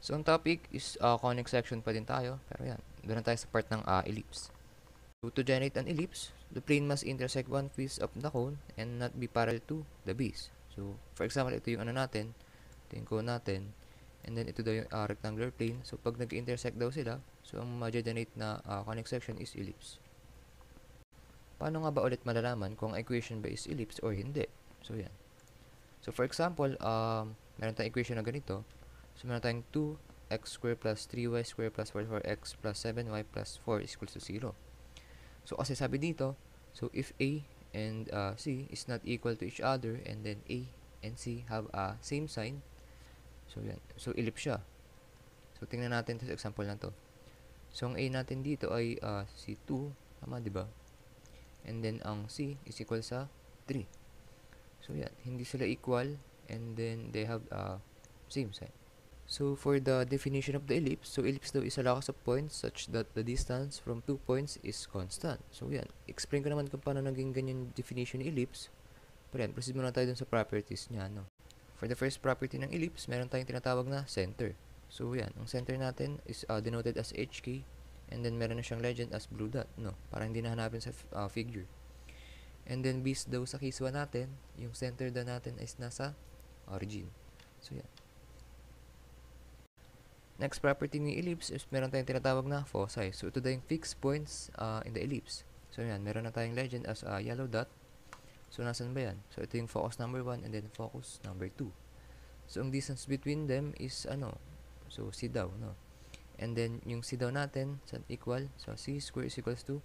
So, ang topic is uh, conic section pa din tayo. Pero yan, doon tayo sa part ng uh, ellipse. So, to generate an ellipse, the plane must intersect one piece of the cone and not be parallel to the base. So, for example, ito yung ano natin, ito yung cone natin, and then ito daw yung uh, rectangular plane. So, pag nag-intersect daw sila, so ang ma-generate na uh, conic section is ellipse. Paano nga ba ulit malalaman kung equation ba is ellipse or hindi? So, yan. So, for example, um, meron tayong equation na ganito. So, meron tayong 2x squared plus 3y squared plus 44x plus 7y plus 4 is equals to 0. So, kasi sabi dito, so if a and uh, c is not equal to each other and then a and c have a uh, same sign, so yan. So, ellipse siya. So, tingnan natin ito sa example na to. So, ang a natin dito ay uh, c2, tama, di ba? And then, ang c is equal sa 3. So, yan. Hindi sila equal and then they have uh, same sign. So for the definition of the ellipse, so ellipse daw is a locus of points such that the distance from two points is constant. So yan, explain ko naman kung paano naging ganyan definition ng ellipse. Pero yan, proceed muna tayo dun sa properties niya. No? For the first property ng ellipse, meron tayong tinatawag na center. So yan, ang center natin is uh, denoted as HK and then meron na siyang legend as blue dot, no? Para hindi nahanapin sa uh, figure. And then based daw sa case 1 natin, yung center daw natin is nasa origin. So yan. Next property ni ellipse is meron tayong tinatawag na foci. So, ito tayong fixed points uh, in the ellipse. So, yan. Meron na tayong legend as a yellow dot. So, nasan ba yan? So, ito yung focus number 1 and then focus number 2. So, ang distance between them is ano? So, C daw, no? And then, yung C daw natin, saan equal? So, C square is equals to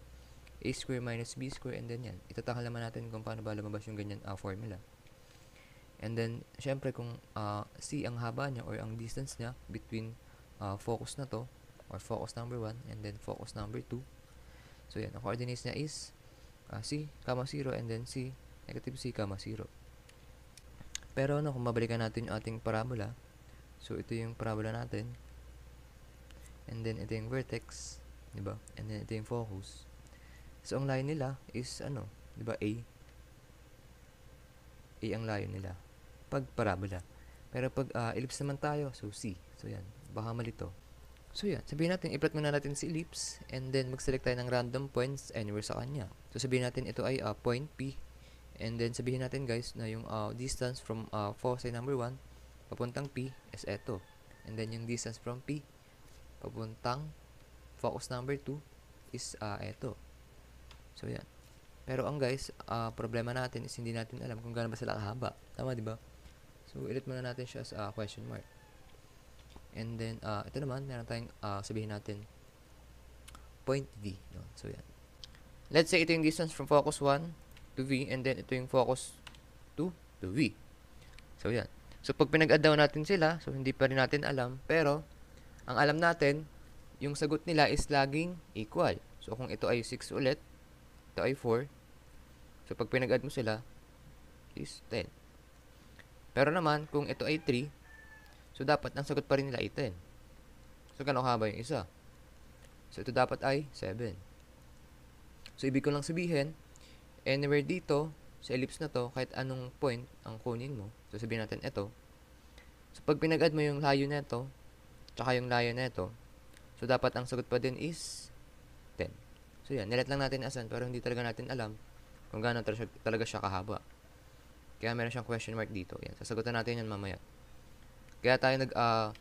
A square minus B square and then yan. Itatakal naman natin kung paano ba lumabas yung ganyan uh, formula. And then, syempre kung uh, C ang haba niya or ang distance niya between uh, focus na to or focus number 1 and then focus number 2. So yan, ang coordinates niya is uh, C, comma 0 and then C, negative C, comma 0. Pero ano, kung mabalikan natin yung ating parabola, so ito yung parabola natin, and then ito yung vertex, di ba? And then ito yung focus. So ang line nila is ano, di ba A? A ang layo nila pag parabola. Pero pag uh, ellipse naman tayo, so C. So yan, baka malito. So yan, sabihin natin, i-plot muna natin si ellipse and then mag-select tayo ng random points anywhere sa kanya. So sabihin natin ito ay uh, point P and then sabihin natin guys na yung uh, distance from uh, foci number 1 papuntang P is eto. And then yung distance from P papuntang focus number 2 is uh, eto. So yan. Pero ang guys, uh, problema natin is hindi natin alam kung gaano ba sila kahaba. Tama 'di ba? So, ilit muna natin siya sa uh, question mark. And then, uh, ito naman, meron tayong uh, sabihin natin point V. No? So, yan. Let's say ito yung distance from focus 1 to V and then ito yung focus 2 to V. So, yan. So, pag pinag-add down natin sila, so hindi pa rin natin alam, pero ang alam natin, yung sagot nila is laging equal. So, kung ito ay 6 ulit, ito ay 4, so pag pinag-add mo sila, is 10. Pero naman, kung ito ay 3, so dapat ang sagot pa rin nila ay 10. So, gano'ng haba yung isa? So, ito dapat ay 7. So, ibig ko lang sabihin, anywhere dito, sa ellipse na to, kahit anong point ang kunin mo, so sabihin natin ito. So, pag pinag-add mo yung layo na ito, tsaka yung layo na ito, so dapat ang sagot pa din is 10. So, yan. Nilat lang natin asan, pero hindi talaga natin alam kung gaano talaga siya kahaba. Kaya meron siyang question mark dito. Yan, sasagutan natin yan mamaya. Kaya tayo nag, uh,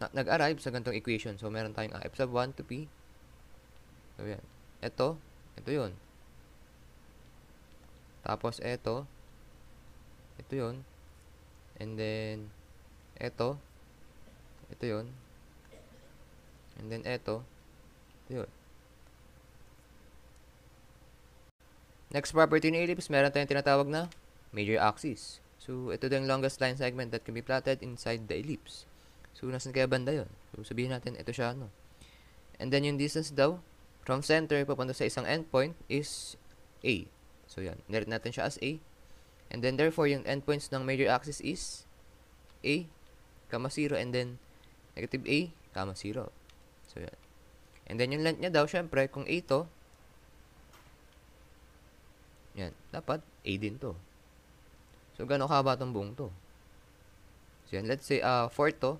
na, nag-arrive sa ganitong equation. So, meron tayong uh, f sub 1 to p. So, yan. Ito, ito yun. Tapos, ito. Ito yun. And then, ito. Ito yun. And then, ito. Ito yun. Next property ni ellipse, meron tayong tinatawag na major axis. So, ito yung longest line segment that can be plotted inside the ellipse. So, nasan kaya banda yun? So, sabihin natin, ito siya, ano. And then, yung distance daw, from center papunta sa isang endpoint is A. So, yan. Nirate natin siya as A. And then, therefore, yung endpoints ng major axis is A, comma 0, and then negative A, comma 0. So, yan. And then, yung length niya daw, syempre, kung A to, yan, dapat A din to. So, gano'ng haba itong buong to. So, yan. Let's say, uh, ah, 4 to.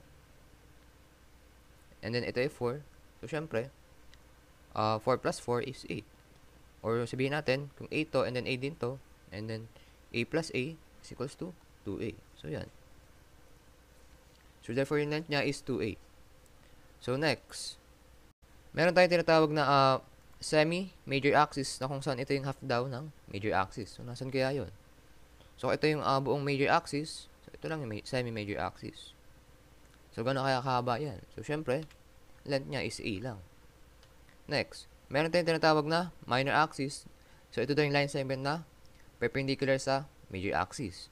And then, ito ay 4. So, syempre, uh, ah, 4 plus 4 is 8. Or sabihin natin, kung 8 to, and then 8 din to, and then a plus a is equals to 2a. So, yan. So, therefore, yung length niya is 2a. So, next. Meron tayong tinatawag na uh, semi-major axis na kung saan ito yung half down ng major axis. So, nasan kaya yon So, ito yung uh, buong major axis. So, ito lang yung semi-major axis. So, gano'n kaya kahaba yan? So, syempre, length niya is A lang. Next, meron tayong tinatawag na minor axis. So, ito daw yung line segment na perpendicular sa major axis.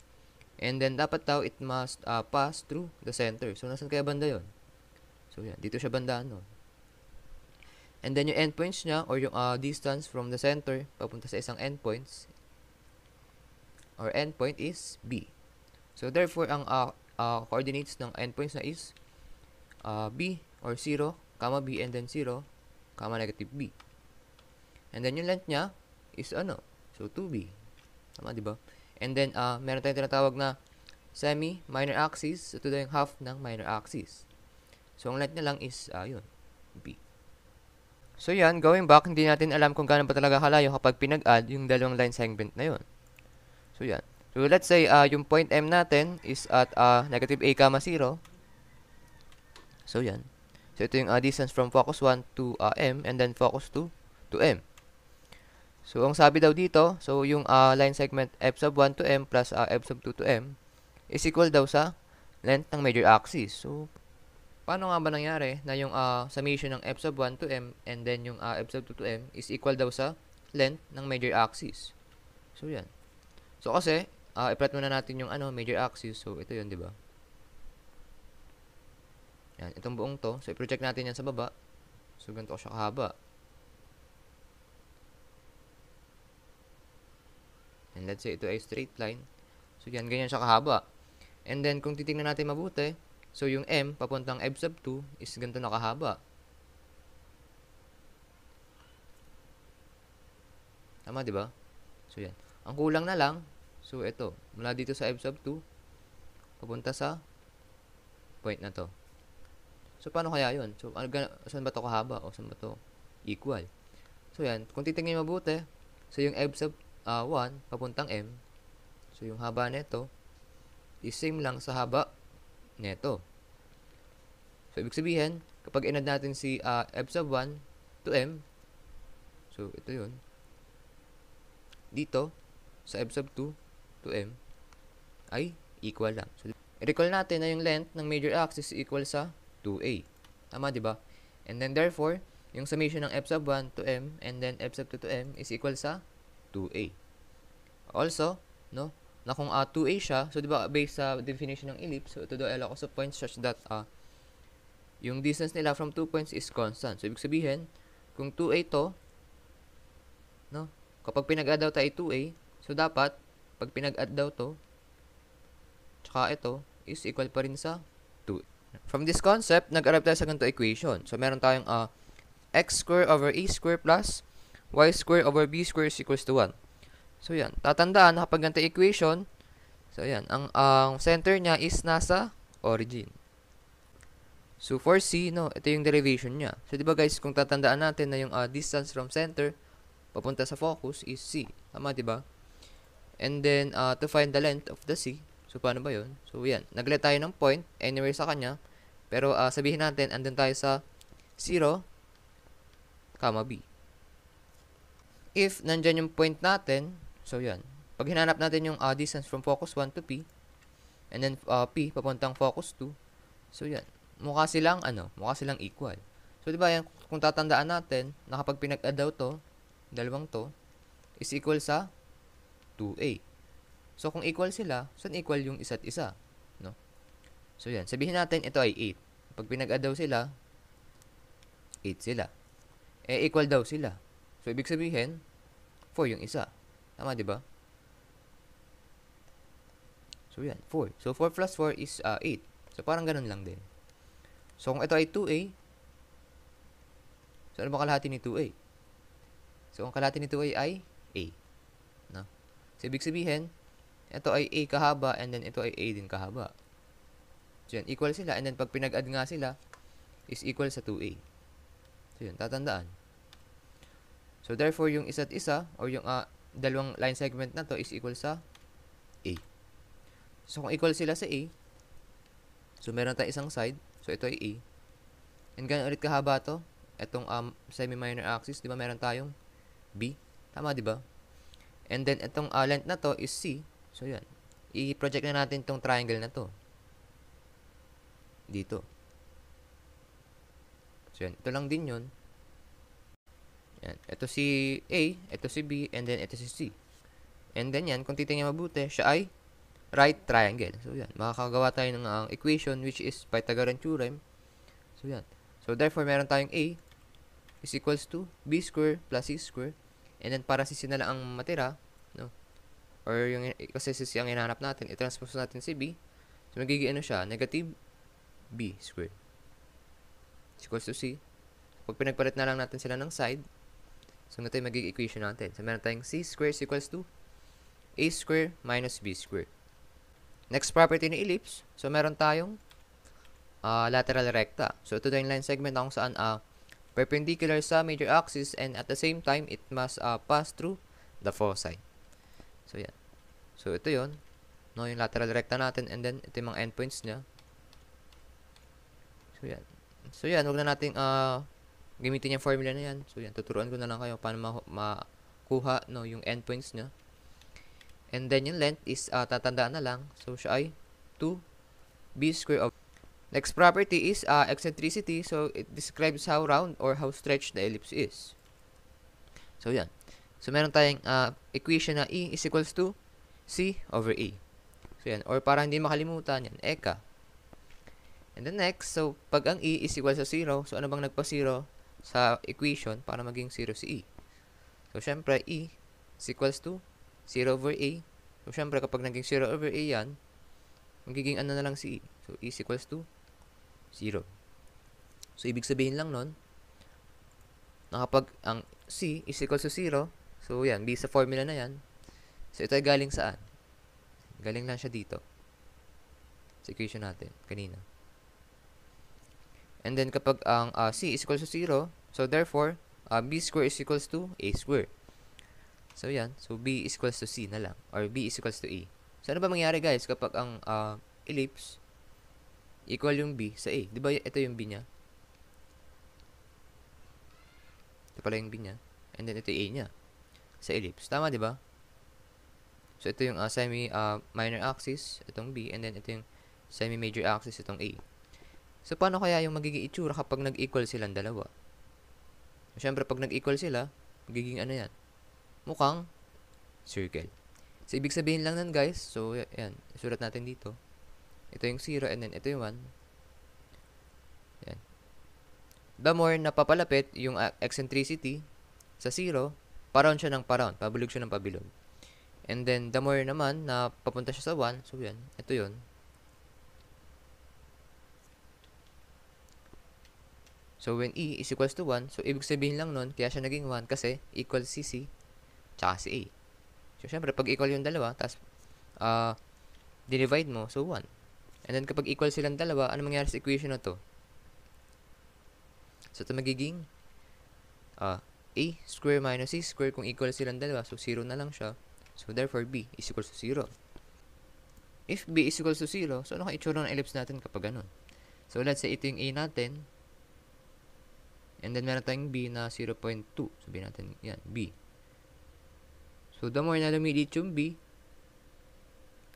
And then, dapat daw it must uh, pass through the center. So, nasan kaya banda yon? So, yan. Dito siya banda nun. And then yung endpoints niya or yung uh, distance from the center papunta sa isang endpoints or endpoint is B. So therefore, ang uh, uh, coordinates ng endpoints na is uh, B or 0, comma B and then 0, comma negative B. And then yung length niya is ano? So 2B. Tama, di ba? And then, uh, meron tayong tinatawag na semi minor axis. So, ito yung half ng minor axis. So, ang length na lang is, uh, yun, B. So, yan, going back, hindi natin alam kung gaano ba talaga kalayo kapag pinag-add yung dalawang line segment na yun. So, yan. So, let's say, uh, yung point M natin is at uh, negative A comma 0. So, yan. So, ito yung uh, distance from focus 1 to uh, M and then focus 2 to M. So, ang sabi daw dito, so yung uh, line segment F sub 1 to M plus uh, F sub 2 to M is equal daw sa length ng major axis. So, paano nga ba nangyari na yung uh, summation ng F sub 1 to M and then yung uh, F sub 2 to M is equal daw sa length ng major axis? So, yan. So kasi, uh, i-plot muna natin yung ano, major axis. So ito 'yon, 'di ba? Yan, itong buong to. So i-project natin yan sa baba. So ganito siya kahaba. And let's say ito ay straight line. So yan, ganyan siya kahaba. And then kung titingnan natin mabuti, so yung M papuntang F sub 2 is ganito na kahaba. Tama, di ba? So yan. Ang kulang na lang So, ito. Mula dito sa f 2, papunta sa point na to. So, paano kaya yon So, ano, saan ba to kahaba? O saan ba to equal? So, yan. Kung titingin mabuti, so yung f uh, ah, 1, papuntang m. So, yung haba nito is same lang sa haba nito. So, ibig sabihin, kapag inad natin si uh, f 1 to m, so, ito yun. Dito, sa f 2, to M ay equal lang. So, recall natin na yung length ng major axis is equal sa 2A. Tama, di ba? And then therefore, yung summation ng f sub 1 to m and then f sub 2 to m is equal sa 2A. Also, no, na kung uh, ah, 2A siya, so di ba based sa definition ng ellipse, so ito daw ako sa points such that uh, yung distance nila from two points is constant. So, ibig sabihin, kung 2A to, no, kapag pinag-add out tayo 2A, so dapat pag pinag-add daw to, tsaka ito, is equal pa rin sa 2. From this concept, nag-arrive tayo sa ganito equation. So, meron tayong uh, x square over a square plus y square over b square is equals to 1. So, yan. Tatandaan, kapag ganito equation, so, yan. Ang uh, center niya is nasa origin. So, for C, no, ito yung derivation niya. So, di ba guys, kung tatandaan natin na yung uh, distance from center papunta sa focus is C. Tama, di ba? And then, uh, to find the length of the C. So, paano ba yun? So, yan. Naglet tayo ng point anywhere sa kanya. Pero, uh, sabihin natin, andun tayo sa 0, comma B. If nandyan yung point natin, so yan. Pag hinanap natin yung uh, distance from focus 1 to P, and then uh, P papuntang focus 2, so yan. Mukha silang, ano, mukha silang equal. So, di ba yan, kung tatandaan natin, nakapag pinag-add daw to, dalawang to, is equal sa 2a. So, kung equal sila, saan equal yung isa't isa? No? So, yan. Sabihin natin, ito ay 8. Pag pinag-add daw sila, 8 sila. Eh, equal daw sila. So, ibig sabihin, 4 yung isa. Tama, di ba? So, yan. 4. So, 4 plus 4 is uh, ah, 8. So, parang ganun lang din. So, kung ito ay 2a, so, ano ba kalahati ni 2a? So, ang kalahati ni 2a ay a. So, ibig sabihin, ito ay A kahaba and then ito ay A din kahaba. So, yan, equal sila. And then, pag pinag-add nga sila, is equal sa 2A. So, yun, tatandaan. So, therefore, yung isa't isa, or yung uh, dalawang line segment na to is equal sa A. So, kung equal sila sa A, so, meron tayong isang side. So, ito ay A. And ganun ulit kahaba to. Itong um, semi-minor axis, di ba meron tayong B? Tama, di ba? And then, itong uh, length na to is C. So, yan. I-project na natin itong triangle na to. Dito. So, yan. Ito lang din yun. Yan. Ito si A, ito si B, and then ito si C. And then, yan. Kung titingnan mabuti, siya ay right triangle. So, yan. Makakagawa tayo ng uh, equation which is Pythagorean theorem. So, yan. So, therefore, meron tayong A is equals to B square plus C square And then, para si C na lang ang matira, no? Or yung, kasi si C ang hinahanap natin, i-transpose natin si B. So, magiging ano siya? Negative B squared. It's equals to C. Pag pinagpalit na lang natin sila ng side, so, ito yung magiging equation natin. So, meron tayong C squared is equals to A squared minus B squared. Next property ni ellipse. So, meron tayong uh, lateral recta. So, ito yung line segment na kung saan uh, perpendicular sa major axis and at the same time, it must uh, pass through the foci. So, yan. So, ito yon No, yung lateral recta natin and then ito yung mga endpoints niya. So, yan. So, yan. Huwag na nating uh, gamitin yung formula na yan. So, yan. Tuturuan ko na lang kayo paano ma makuha no, yung endpoints niya. And then, yung length is uh, tatandaan na lang. So, siya ay 2 b square of Next property is uh, eccentricity. So, it describes how round or how stretched the ellipse is. So, yan. So, meron tayong uh, equation na E is equals to C over E. So, yan. Or para hindi makalimutan, yan. Eka. And then next, so, pag ang E is equal sa 0, so, ano bang nagpa-0 sa equation para maging 0 si E? So, syempre, E is equals to 0 over A. So, syempre, kapag naging 0 over A yan, magiging ano na lang si E. So, E is equals to Zero. So, ibig sabihin lang nun, na kapag ang C is equal to 0, so yan, based sa formula na yan, so ito ay galing saan? Galing lang siya dito. Sa equation natin, kanina. And then, kapag ang uh, C is equal to 0, so therefore, uh, B square is equals to A square. So, yan. So, B is equals to C na lang. Or B is equals to A. So, ano ba mangyari guys kapag ang uh, ellipse equal yung B sa A. Di ba ito yung B niya? Ito pala yung B niya. And then ito yung A niya. Sa ellipse. Tama, di ba? So, ito yung uh, semi uh, minor axis, itong B, and then ito yung semi major axis, itong A. So, paano kaya yung magiging itsura kapag nag-equal silang dalawa? Siyempre, pag nag-equal sila, magiging ano yan? Mukhang circle. So, ibig sabihin lang nan guys. So, yan. Surat natin dito. Ito yung 0 and then ito yung 1. Yan. The more na papalapit yung ah, eccentricity sa 0, paround siya ng paround, Pabulog siya ng pabilog. And then, the more naman na papunta siya sa 1, so yan, ito yun. So, when E is equals to 1, so ibig sabihin lang nun, kaya siya naging 1 kasi equals si C, tsaka si A. So, syempre, pag equal yung dalawa, tapos, uh, ah, divide mo, so 1. And then kapag equal silang dalawa, ano mangyayari sa equation na to? So ito magiging uh, A square minus C square kung equal silang dalawa. So 0 na lang siya. So therefore B is equal to 0. If B is equal to 0, so ano ka itsura ng ellipse natin kapag ganun? So let's say ito yung A natin. And then meron tayong B na 0.2. Sabihin natin yan, B. So the more na lumilit yung B,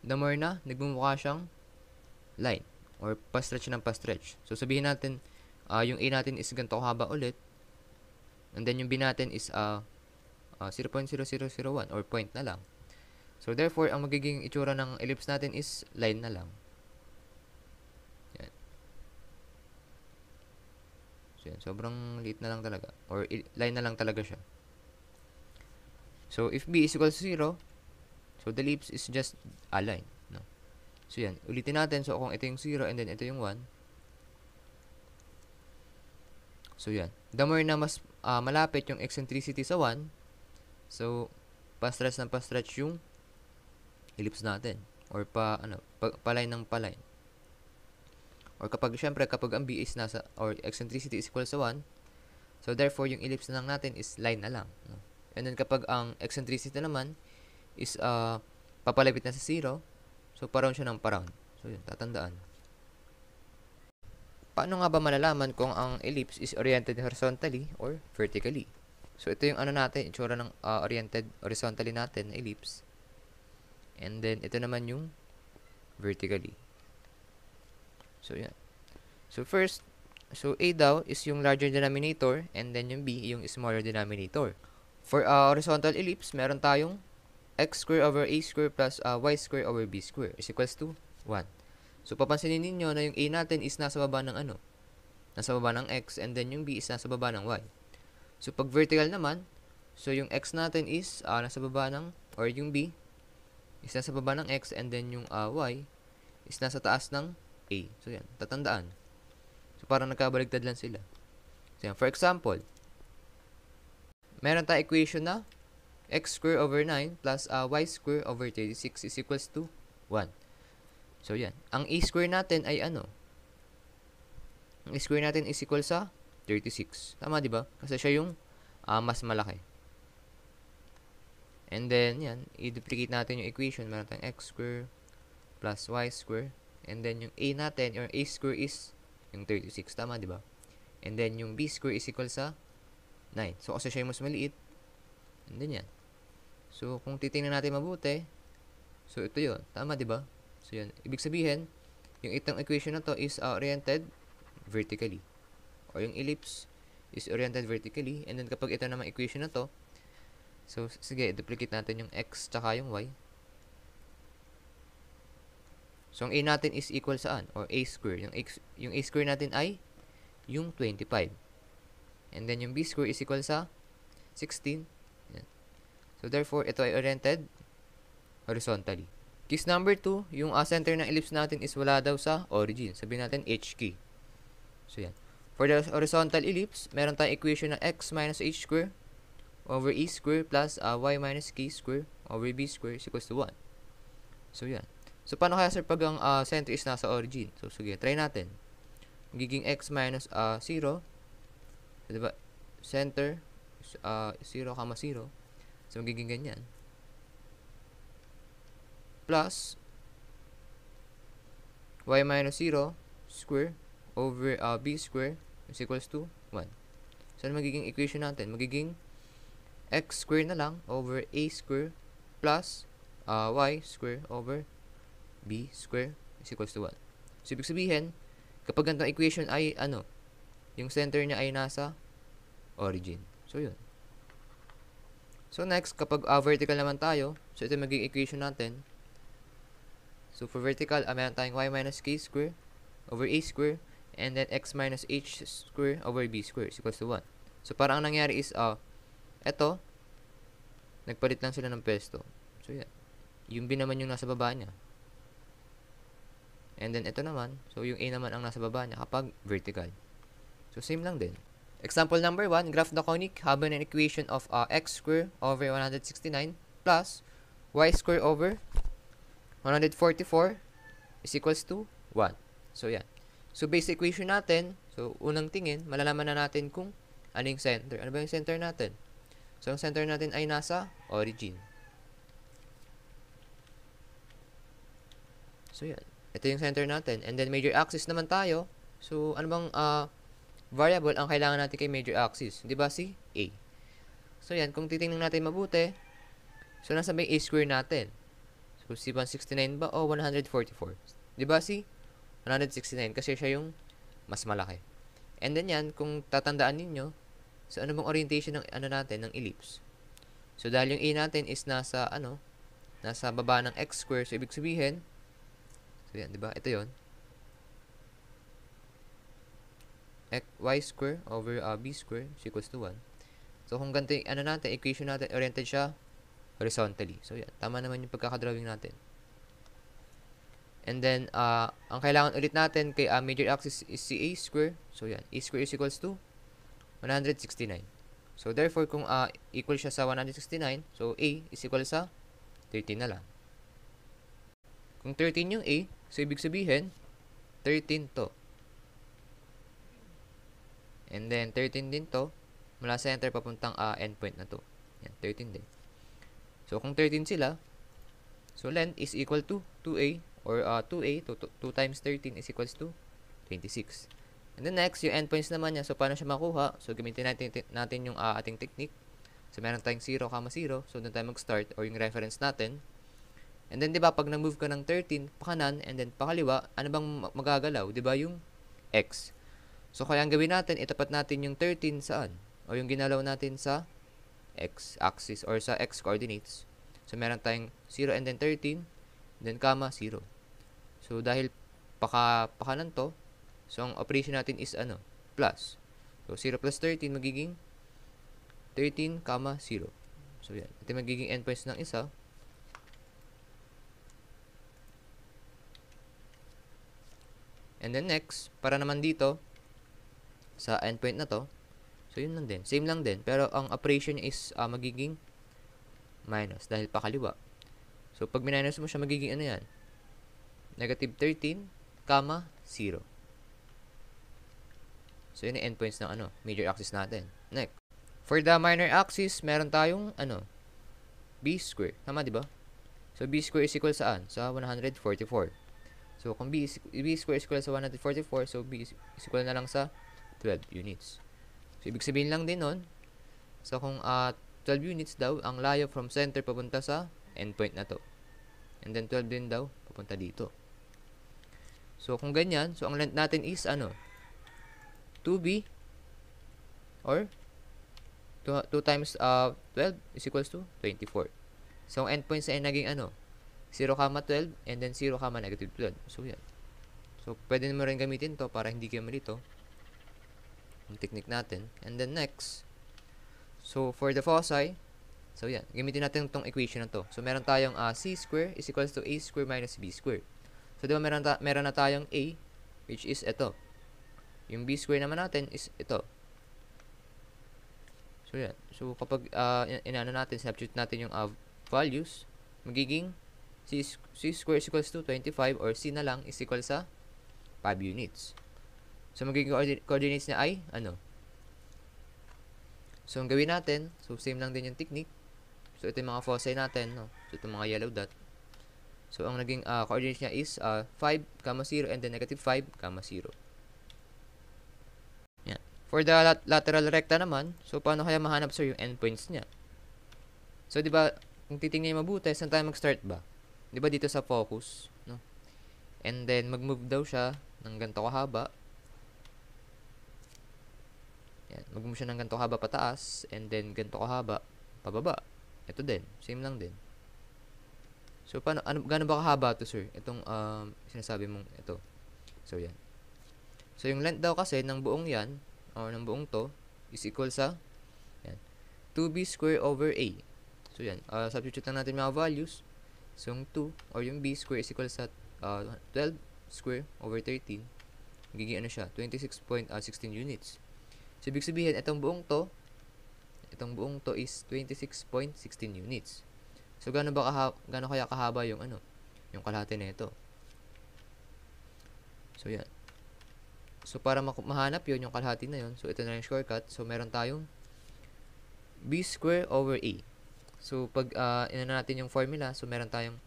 the more na nagmumukha siyang line or pa-stretch ng pa-stretch. So sabihin natin, uh, yung A natin is ganito haba ulit. And then yung B natin is uh, uh, 0.0001 or point na lang. So therefore, ang magiging itsura ng ellipse natin is line na lang. Yan. So yan, sobrang liit na lang talaga. Or line na lang talaga siya. So if B is equal to 0, so the ellipse is just a line. So, yan. Ulitin natin. So, kung ito yung 0 and then ito yung 1. So, yan. The more na mas uh, malapit yung eccentricity sa 1, so, pa-stretch ng pa-stretch yung ellipse natin. Or pa, ano, pa, palay ng palay. Or kapag, syempre, kapag ang B is nasa, or eccentricity is equal sa 1, so, therefore, yung ellipse na lang natin is line na lang. And then, kapag ang eccentricity naman is, uh, papalapit na sa 0, So, paround siya ng paround. So, yun, tatandaan. Paano nga ba malalaman kung ang ellipse is oriented horizontally or vertically? So, ito yung ano natin, itsura ng uh, oriented horizontally natin na ellipse. And then, ito naman yung vertically. So, yan. So, first, so A daw is yung larger denominator and then yung B yung smaller denominator. For uh, horizontal ellipse, meron tayong x square over a square plus uh, y square over b square is equals to 1. So, papansinin ninyo na yung a natin is nasa baba ng ano? Nasa baba ng x and then yung b is nasa baba ng y. So, pag vertical naman, so yung x natin is uh, nasa baba ng, or yung b, is nasa baba ng x and then yung uh, y is nasa taas ng a. So, yan. Tatandaan. So, parang nagkabaligtad lang sila. So, yan. For example, meron tayong equation na x square over 9 plus uh, y square over 36 is equals to 1. So, yan. Ang a square natin ay ano? Ang a square natin is equal sa 36. Tama, di ba? Kasi siya yung uh, mas malaki. And then, yan. I-duplicate natin yung equation. Meron tayong x square plus y square. And then, yung a natin, or a square is yung 36. Tama, di ba? And then, yung b square is equal sa 9. So, kasi siya yung mas maliit. And then, yan. So, kung titingnan natin mabuti, so ito yon Tama, di ba? So, 'yon. Ibig sabihin, yung itong equation na to is uh, oriented vertically. O yung ellipse is oriented vertically. And then, kapag ito naman equation na to, so, sige, duplicate natin yung x tsaka yung y. So, ang a natin is equal saan? Or a square. Yung, x, yung a square natin ay yung 25. And then, yung b square is equal sa 16. So therefore, ito ay oriented horizontally. Case number 2, yung uh, center ng ellipse natin is wala daw sa origin. Sabihin natin h HK. So yan. For the horizontal ellipse, meron tayong equation ng x minus h square over e square plus uh, y minus k square over b square is equals to 1. So yan. So, paano kaya sir pag ang uh, center is nasa origin? So, sige, try natin. Magiging x minus uh, 0. So, diba? Center is uh, 0, 0. So, magiging ganyan. Plus, y minus 0 square over uh, b square is equals to 1. So, ano magiging equation natin? Magiging x square na lang over a square plus uh, y square over b square is equals to 1. So, ibig sabihin, kapag ganitong equation ay ano, yung center niya ay nasa origin. So, yun. So next, kapag uh, vertical naman tayo, so ito magiging equation natin. So for vertical, uh, meron tayong y minus k square over a square and then x minus h square over b square is equals to 1. So para ang nangyari is, uh, ah, ito, nagpalit lang sila ng pesto. So yan. Yung b naman yung nasa baba niya. And then ito naman, so yung a naman ang nasa baba niya kapag vertical. So same lang din. Example number 1, graph the conic having an equation of uh, x square over 169 plus y square over 144 is equals to 1. So, yan. So, base equation natin, so, unang tingin, malalaman na natin kung ano yung center. Ano ba yung center natin? So, ang center natin ay nasa origin. So, yan. Ito yung center natin. And then, major axis naman tayo. So, ano bang, ah, uh, variable ang kailangan natin kay major axis. Di ba si A? So, yan. Kung titingnan natin mabuti, so, nasa may A square natin. So, si 169 ba o 144? Di ba si 169? Kasi siya yung mas malaki. And then yan, kung tatandaan ninyo, so ano bang orientation ng ano natin, ng ellipse? So, dahil yung A natin is nasa, ano, nasa baba ng x square, so ibig sabihin, so yan, di ba? Ito yon x, y square over uh, b square is equals to 1. So, kung ganito yung, ano natin, equation natin, oriented siya horizontally. So, yan. Tama naman yung pagkakadrawing natin. And then, uh, ang kailangan ulit natin kay uh, major axis is si A square. So, yan. A square is equals to 169. So, therefore, kung uh, equal siya sa 169, so A is equal sa 13 na lang. Kung 13 yung A, so ibig sabihin, 13 to. And then, 13 din to. Mula center papuntang uh, endpoint na to. Yan, 13 din. So, kung 13 sila, so length is equal to 2a or uh, 2a, 2, 2 times 13 is equals to 26. And then next, yung endpoints naman niya. So, paano siya makuha? So, gamitin natin, natin yung uh, ating technique. So, meron tayong 0, 0. So, doon tayo mag-start or yung reference natin. And then, di ba, pag nag-move ka ng 13, pakanan, and then pakaliwa, ano bang magagalaw? Di ba, yung x. So, kaya ang gawin natin, itapat natin yung 13 saan? O yung ginalaw natin sa x-axis or sa x-coordinates. So, meron tayong 0 and then 13, then comma 0. So, dahil paka, pakanan to, so ang operation natin is ano? Plus. So, 0 plus 13 magiging 13, comma 0. So, yan. Ito magiging endpoints ng isa. And then next, para naman dito, sa endpoint na to. So, yun lang din. Same lang din. Pero, ang operation niya is uh, magiging minus dahil pakaliwa. So, pag minus mo siya, magiging ano yan? Negative 13, comma, 0. So, yun yung endpoints ng ano, major axis natin. Next. For the minor axis, meron tayong ano, b square. Tama, di ba? So, b square is equal saan? Sa 144. So, kung b, b square is equal sa 144, so b is equal na lang sa 12 units. So, ibig sabihin lang din nun, so kung uh, ah, 12 units daw, ang layo from center papunta sa endpoint na to. And then 12 din daw, papunta dito. So, kung ganyan, so ang length natin is ano? 2b or 2, times uh, ah, 12 is equals to 24. So, ang endpoint sa naging ano? 0, 12 and then 0, negative 12. So, yan. So, pwede mo rin gamitin to para hindi kayo malito yung technique natin. And then next, so for the foci, so yan, gamitin natin itong equation na to. So meron tayong uh, c square is equals to a square minus b square. So di meron, ta meron na tayong a, which is ito. Yung b square naman natin is ito. So yan, so kapag uh, inano natin, substitute natin yung uh, values, magiging c, c square is equals to 25 or c na lang is equal sa 5 units. So, magiging coordinates niya ay, ano? So, ang gawin natin, so, same lang din yung technique. So, ito yung mga foci natin, no? So, ito mga yellow dot. So, ang naging uh, coordinates niya is uh, 5, 0, and then negative 5, 0. Yan. For the lat lateral recta naman, so, paano kaya mahanap, sir, yung endpoints niya? So, di ba, kung titingnan niyo mabuti, saan tayo mag-start ba? Di ba dito sa focus, no? And then, mag-move daw siya ng ganito kahaba. Mag mo siya ng ganito haba pataas, and then ganito kahaba pababa. Ito din, same lang din. So, paano, ano, gano'n ba kahaba to sir? Itong um, sinasabi mong ito. So, yan. So, yung length daw kasi ng buong yan, or ng buong to, is equal sa yan, 2b square over a. So, yan. Uh, substitute natin mga values. So, yung 2, or yung b square is equal sa uh, ah, 12 square over 13. Magiging ano siya, 26.16 uh, ah, units. So, ibig sabihin, itong buong to, itong buong to is 26.16 units. So, gano'n ba kaha, gano'n kaya kahaba yung ano, yung kalahati na ito? So, yan. So, para ma mahanap yon yung kalahati na yon so, ito na yung shortcut. So, meron tayong b square over a. So, pag uh, ina natin yung formula, so, meron tayong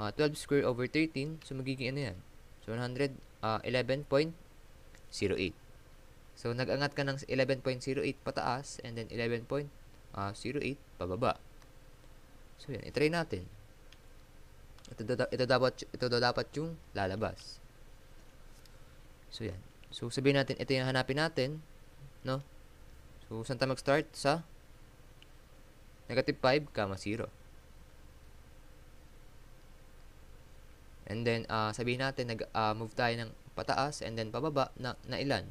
uh, ah, 12 square over 13. So, magiging ano yan? So, 111.08. So, nag-angat ka ng 11.08 pataas and then 11.08 ah, pababa. So, yan. I-try natin. Ito, da ito, dapat, ito da dapat yung lalabas. So, yan. So, sabihin natin, ito yung hanapin natin. No? So, saan tayo mag-start? Sa negative 5, comma 0. And then, uh, sabihin natin, nag-move ah, uh, tayo ng pataas and then pababa na, na ilan?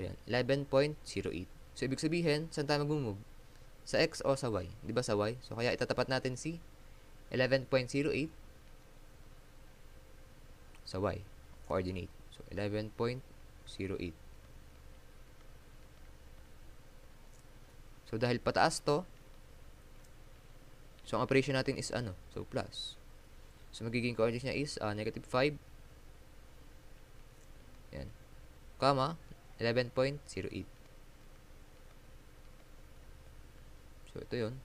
So, yan. 11.08. So, ibig sabihin, saan tayo mag-move? Sa x o sa y? Di ba sa y? So, kaya itatapat natin si 11.08 sa y. Coordinate. So, 11.08. So, dahil pataas to, so, ang operation natin is ano? So, plus. So, magiging coordinate niya is uh, negative 5. Yan. Kama, 11.08. So, ito yon.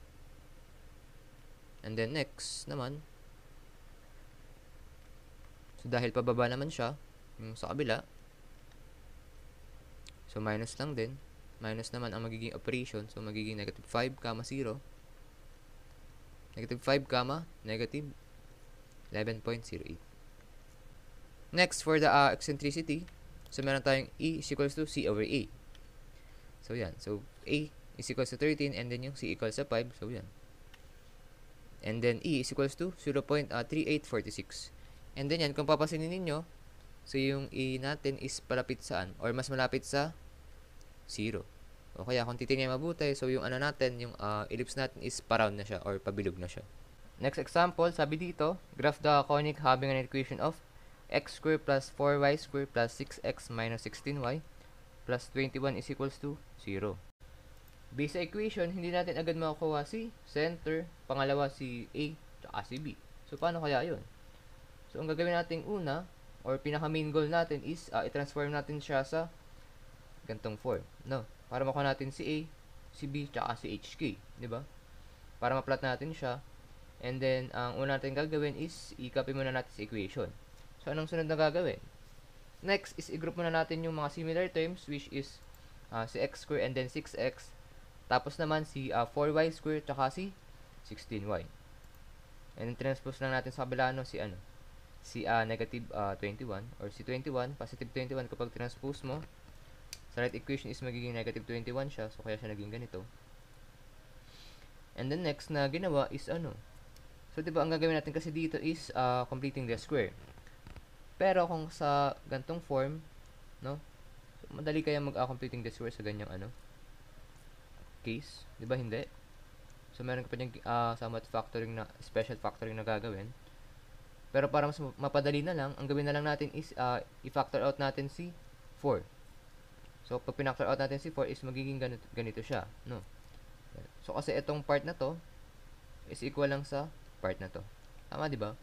And then, next naman. So, dahil pababa naman siya, yung sa kabila. So, minus lang din. Minus naman ang magiging operation. So, magiging negative 5, 0. Negative 5, negative 11.08. Next, for the uh, eccentricity, So, meron tayong E is equals to C over 8. So, yan. So, A is equals to 13 and then yung C equals to 5. So, yan. And then E is equals to 0.3846. Ah, and then yan, kung papasinin ninyo, so yung E natin is palapit saan? Or mas malapit sa 0. O kaya kung titingnan mabuti, so yung ano natin, yung uh, ellipse natin is paround na siya or pabilog na siya. Next example, sabi dito, graph the conic having an equation of x squared plus 4y squared plus 6x minus 16y plus 21 is equals to 0. Based sa equation, hindi natin agad makukuha si center, pangalawa si A, tsaka si B. So, paano kaya yun? So, ang gagawin natin una, or pinaka main goal natin is, uh, i-transform natin siya sa gantong form. No? Para makuha natin si A, si B, tsaka si HK. di ba? Para ma-plot natin siya. And then, ang una natin gagawin is, i-copy muna natin sa si equation. So, anong sunod na gagawin? Next is i-group muna natin yung mga similar terms which is uh, si x square and then 6x. Tapos naman si uh, ah, 4y square tsaka si 16y. And then transpose lang natin sa kabila no, si ano? Si uh, negative uh, 21 or si 21, positive 21 kapag transpose mo. Sa right equation is magiging negative 21 siya. So, kaya siya naging ganito. And then next na ginawa is ano? So, diba ang gagawin natin kasi dito is uh, completing the square. Pero kung sa gantong form, no? Madali kaya mag-complete ng guesswork sa ganyang ano case, 'di ba hindi? So meron ka pa diyang uh, ah, somewhat factoring na special factoring na gagawin. Pero para mas mapadali na lang, ang gawin na lang natin is uh, i-factor out natin si 4. So pag pinactor out natin si 4 is magiging ganito, ganito siya, no? So kasi itong part na to is equal lang sa part na to. Tama 'di ba?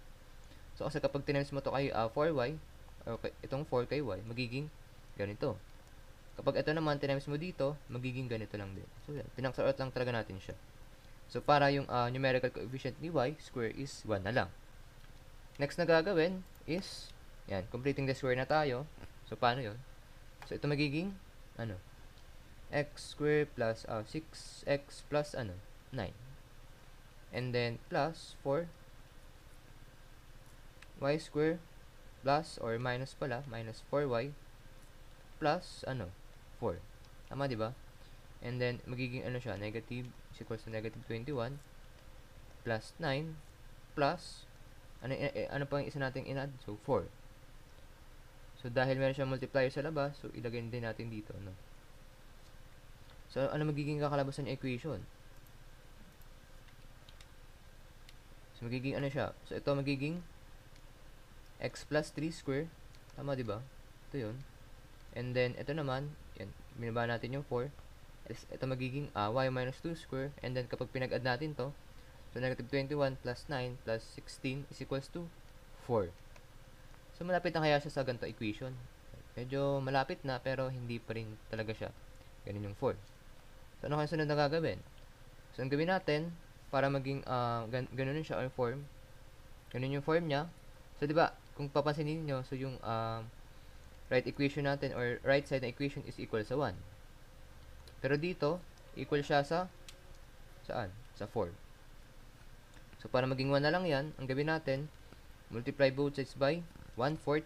So, kasi kapag tinimes mo to kay uh, ah, 4y, okay, itong 4 kay y, magiging ganito. Kapag ito naman, tinimes mo dito, magiging ganito lang din. So, yan. Pinaksarot lang talaga natin siya. So, para yung uh, numerical coefficient ni y, square is 1 na lang. Next na gagawin is, yan, completing the square na tayo. So, paano yon So, ito magiging, ano, x square plus, uh, ah, 6x plus, ano, 9. And then, plus 4 y square plus or minus pala, minus 4y plus ano, 4. Tama 'di ba? And then magiging ano siya, negative is equals to negative 21 plus 9 plus ano, eh, eh, ano pa yung isa nating inad? So 4. So dahil meron siyang multiplier sa labas, so ilagay din natin dito, ano. So ano magiging kakalabasan ng equation? So magiging ano siya? So ito magiging x plus 3 square. Tama, di ba? Ito yun. And then, ito naman, yan, binaba natin yung 4. Ito magiging uh, y minus 2 square. And then, kapag pinag-add natin to, so negative 21 plus 9 plus 16 is equals to 4. So, malapit na kaya siya sa ganito equation. Medyo malapit na, pero hindi pa rin talaga siya. Ganun yung 4. So, ano kaya sunod na gagawin? So, ang gawin natin, para maging uh, gan ganun siya or form, ganun yung form niya. So, di ba, kung papansin ninyo, so yung um, right equation natin or right side na equation is equal sa 1. Pero dito, equal siya sa saan? Sa 4. So, para maging 1 na lang yan, ang gawin natin, multiply both sides by 1 4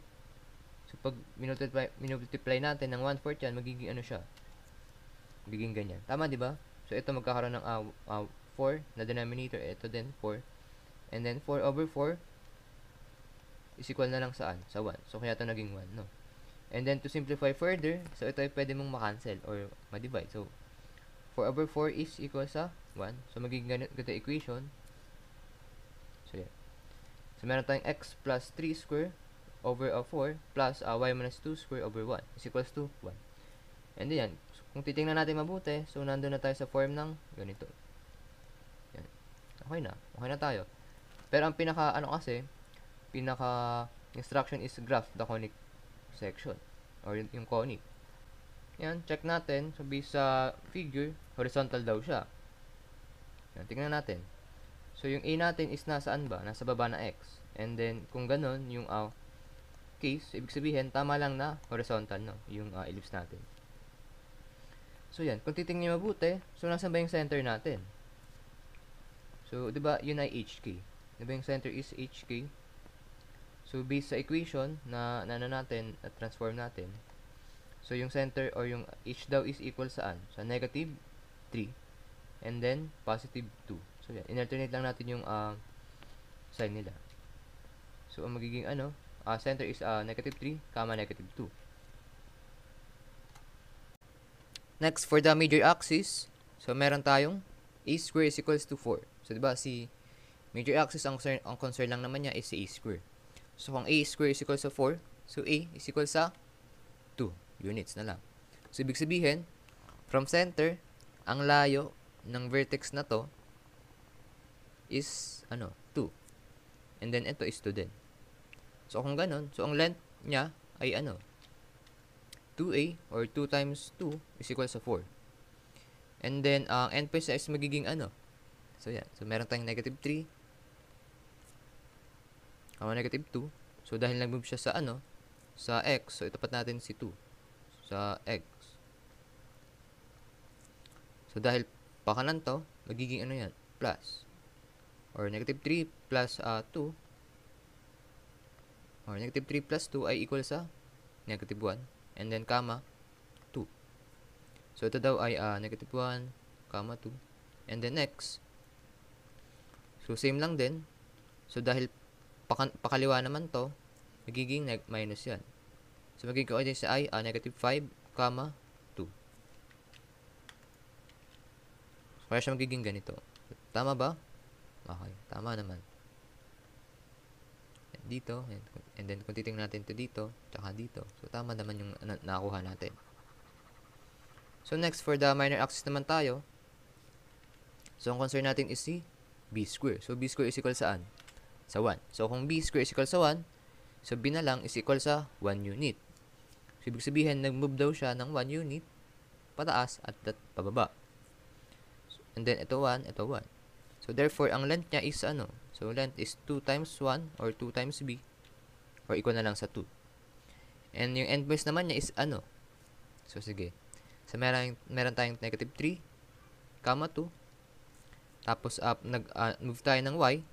So, pag minultiply, minultiply natin ng 1 4 yan, magiging ano siya? Magiging ganyan. Tama, di ba? So, ito magkakaroon ng uh, uh, 4 na denominator. Ito din, 4. And then, 4 over 4 is equal na lang saan? Sa 1. Ano, so, kaya ito naging 1, no? And then, to simplify further, so ito ay pwede mong makancel or ma-divide. So, 4 over 4 is equal sa 1. So, magiging ganito, ganito equation. So, yeah. So, meron tayong x plus 3 square over uh, 4 plus uh, y minus 2 square over 1 is equals to 1. And then, yan. So, kung titingnan natin mabuti, so, nandun na tayo sa form ng ganito. Yan. Okay na. Okay na tayo. Pero, ang pinaka, ano kasi, pinaka instruction is graph the conic section or yung, yung conic. Yan, check natin. Sabi sa figure, horizontal daw siya. Yan, tingnan natin. So, yung A natin is nasaan ba? Nasa baba na X. And then, kung ganun, yung uh, case, ibig sabihin, tama lang na horizontal, no? Yung uh, ellipse natin. So, yan. Kung titingnan mabuti, so, nasan ba yung center natin? So, di ba, yun ay HK. Di ba yung center is HK? So, based sa equation na nana ano natin at transform natin, so yung center or yung h daw is equal saan? Sa negative 3 and then positive 2. So, yan. Inalternate lang natin yung uh, sign nila. So, ang magiging ano, uh, center is uh, negative 3, comma negative 2. Next, for the major axis, so meron tayong a square is equals to 4. So, di ba, si major axis, ang concern, ang concern lang naman niya is si a square. So, kung A square is equal sa 4, so A is equal sa 2 units na lang. So, ibig sabihin, from center, ang layo ng vertex na to is, ano, 2. And then, ito is 2 din. So, kung ganun, so, ang length niya ay ano, 2A or 2 times 2 is equal sa 4. And then, ang uh, end point is magiging ano. So, yan. So, meron tayong negative 3 uh, negative 2. So, dahil nag-move siya sa ano, sa x, so itapat natin si 2 sa x. So, dahil pakanan to, magiging ano yan, plus. Or negative 3 plus uh, ah, 2 or negative 3 plus 2 ay equal sa negative 1 and then comma 2. So, ito daw ay uh, negative 1 comma 2 and then x. So, same lang din. So, dahil paka, pakaliwa naman to, magiging minus yan. So, magiging coordinate niya i, uh, negative 5, comma, 2. So, kaya siya magiging ganito. Tama ba? Okay, tama naman. And dito, and, and then kung titingnan natin to dito, tsaka dito. So, tama naman yung na nakuha natin. So, next, for the minor axis naman tayo. So, ang concern natin is si b square. So, b squared is equal saan? sa 1. So, kung b square is equal sa 1, so b na lang is equal sa 1 unit. So, ibig sabihin, nag-move daw siya ng 1 unit pataas at that pababa. So, and then, ito 1, ito 1. So, therefore, ang length niya is ano? So, length is 2 times 1 or 2 times b or equal na lang sa 2. And yung end voice naman niya is ano? So, sige. So, meron, meron tayong negative 3, comma 2. Tapos, up, nag, uh, move tayo ng y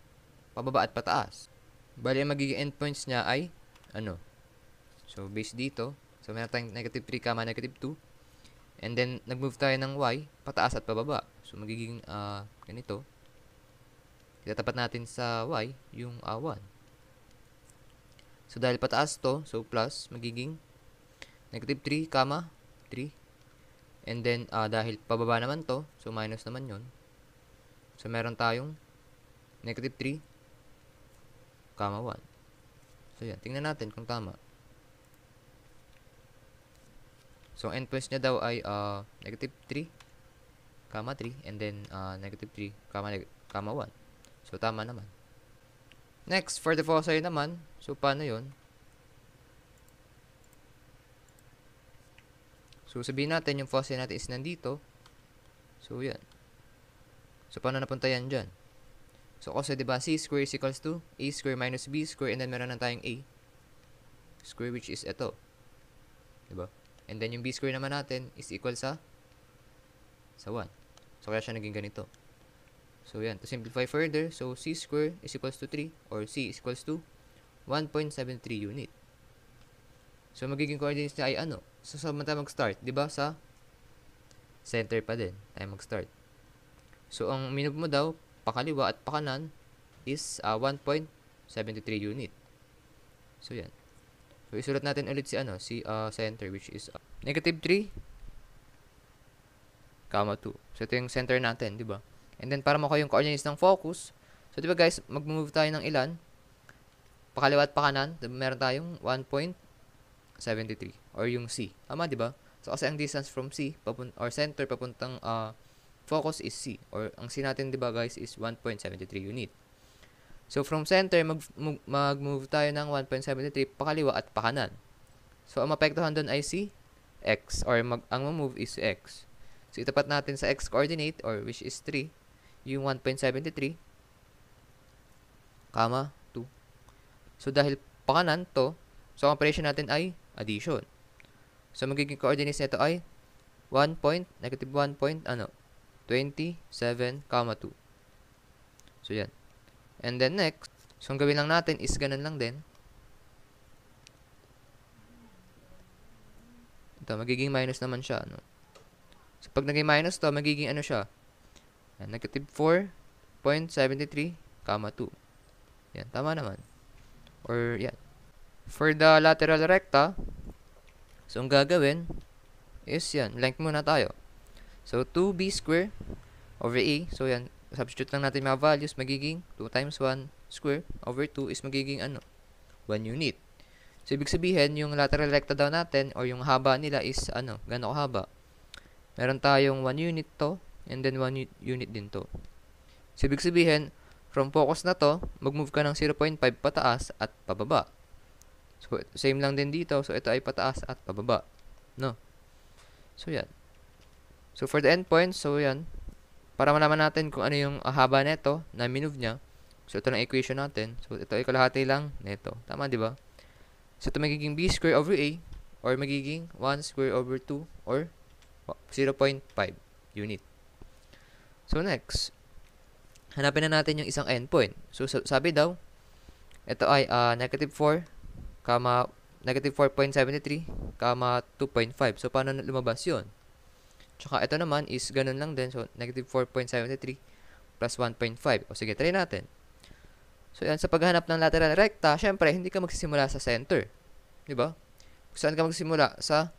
pababa at pataas. Bali, ang magiging endpoints niya ay, ano, so based dito, so meron tayong negative 3 kama negative 2, and then nag-move tayo ng y, pataas at pababa. So magiging uh, ganito, itatapat natin sa y, yung uh, ah, 1. So dahil pataas to, so plus, magiging negative 3 kama 3, and then uh, dahil pababa naman to, so minus naman yon So meron tayong negative 3 comma 1. So, yan. Tingnan natin kung tama. So, ang endpoints niya daw ay uh, negative 3, comma 3, and then uh, negative 3, comma, neg comma 1. So, tama naman. Next, for the foci naman, so paano yon So, sabihin natin yung foci natin is nandito. So, yan. So, paano napunta yan dyan? So, kasi diba, c square is equals to a square minus b square and then meron na tayong a square which is ito. Diba? And then yung b square naman natin is equal sa sa 1. So, kaya siya naging ganito. So, yan. To simplify further, so c square is equals to 3 or c is equals to 1.73 unit. So, magiging coordinates niya ay ano? So, saan tayo mag-start? ba diba? Sa center pa din tayo mag-start. So, ang minimum mo daw, pakaliwa at pakanan is uh, ah, 1.73 unit. So, yan. So, isulat natin ulit si, ano, si uh, center which is uh, negative 3, comma 2. So, ito yung center natin, di ba? And then, para makuha yung coordinates ng focus, so, di ba guys, mag-move tayo ng ilan? Pakaliwa at pakanan, diba, meron tayong 1.73 or yung C. Tama, di ba? So, kasi ang distance from C, papun or center papuntang uh, focus is C or ang C natin 'di ba guys is 1.73 unit. So from center mag mag-move tayo ng 1.73 pakaliwa at pakanan. So ang maapektuhan doon ay C x or mag ang move is x. So itapat natin sa x coordinate or which is 3 yung 1.73 comma 2. So dahil pakanan to, so ang operation natin ay addition. So magiging coordinates nito ay 1 negative 1 point, ano, 27,2. So, yan. And then next, so ang gawin lang natin is ganun lang din. Ito, magiging minus naman siya, No? So, pag naging minus to, magiging ano siya? Yan, negative 4.73, comma 2. Yan, tama naman. Or, yan. For the lateral recta, so ang gagawin is yan, length muna tayo. So, 2b square over a. So, yan. Substitute lang natin mga values. Magiging 2 times 1 square over 2 is magiging ano? 1 unit. So, ibig sabihin, yung lateral recta daw natin or yung haba nila is ano? Gano'ng haba? Meron tayong 1 unit to and then 1 unit din to. So, ibig sabihin, from focus na to, mag-move ka ng 0.5 pataas at pababa. So, same lang din dito. So, ito ay pataas at pababa. No? So, yan. So, for the endpoint, so yan. Para malaman natin kung ano yung haba nito na minove niya. So, ito na equation natin. So, ito ay kalahati lang nito. Tama, di ba? So, ito magiging b square over a or magiging 1 square over 2 or 0.5 unit. So, next. Hanapin na natin yung isang endpoint. So, sabi daw, ito ay uh, negative 4, kama, negative 4.73, kama 2.5. So, paano lumabas yun? Tsaka ito naman is ganun lang din. So, negative 4.73 plus 1.5. O sige, try natin. So, yan. Sa paghanap ng lateral recta, syempre, hindi ka magsisimula sa center. Di ba? Saan ka magsimula? Sa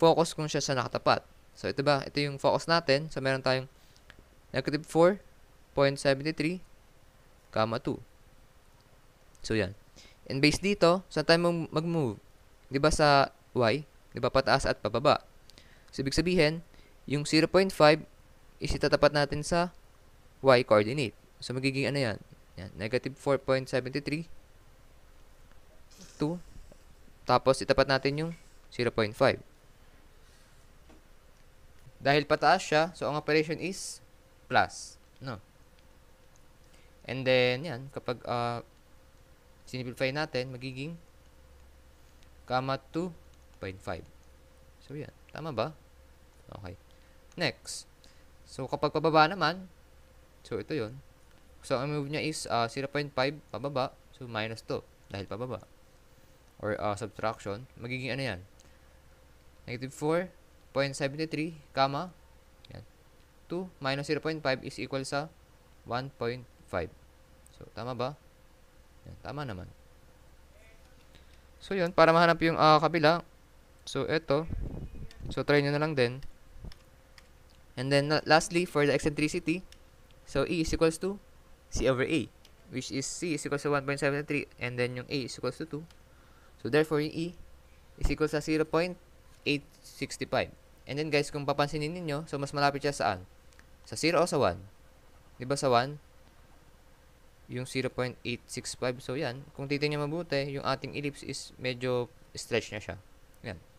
focus kung siya sa nakatapat. So, ito ba? Ito yung focus natin. So, meron tayong negative 4.73 comma 2. So, yan. And based dito, saan tayo mag-move? Di ba sa y? Di ba pataas at pababa? So, ibig sabihin, yung 0.5 is itatapat natin sa y coordinate. So, magiging ano yan? yan negative 4.73 to tapos itapat natin yung 0.5. Dahil pataas siya, so ang operation is plus. No. And then, yan, kapag uh, sinimplify natin, magiging comma 2.5. So, yan. Tama ba? Okay. Next. So, kapag pababa naman, so ito yon So, ang move niya is uh, ah, 0.5 pababa, so minus 2 dahil pababa. Or uh, subtraction, magiging ano yan? Negative 4.73, comma yan. 2 minus 0.5 is equal sa 1.5. So, tama ba? Yan, tama naman. So, yun. Para mahanap yung uh, kabila. So, eto. So, try nyo na lang din. And then lastly, for the eccentricity, so E is equals to C over A, which is C is equals to 1.73 and then yung A is equals to 2. So therefore, yung E is equals to 0.865. And then guys, kung papansinin ninyo, so mas malapit siya saan? Sa 0 o sa 1? Diba sa 1? Yung 0.865. So yan, kung titignan mabuti, yung ating ellipse is medyo stretch na siya. Yan.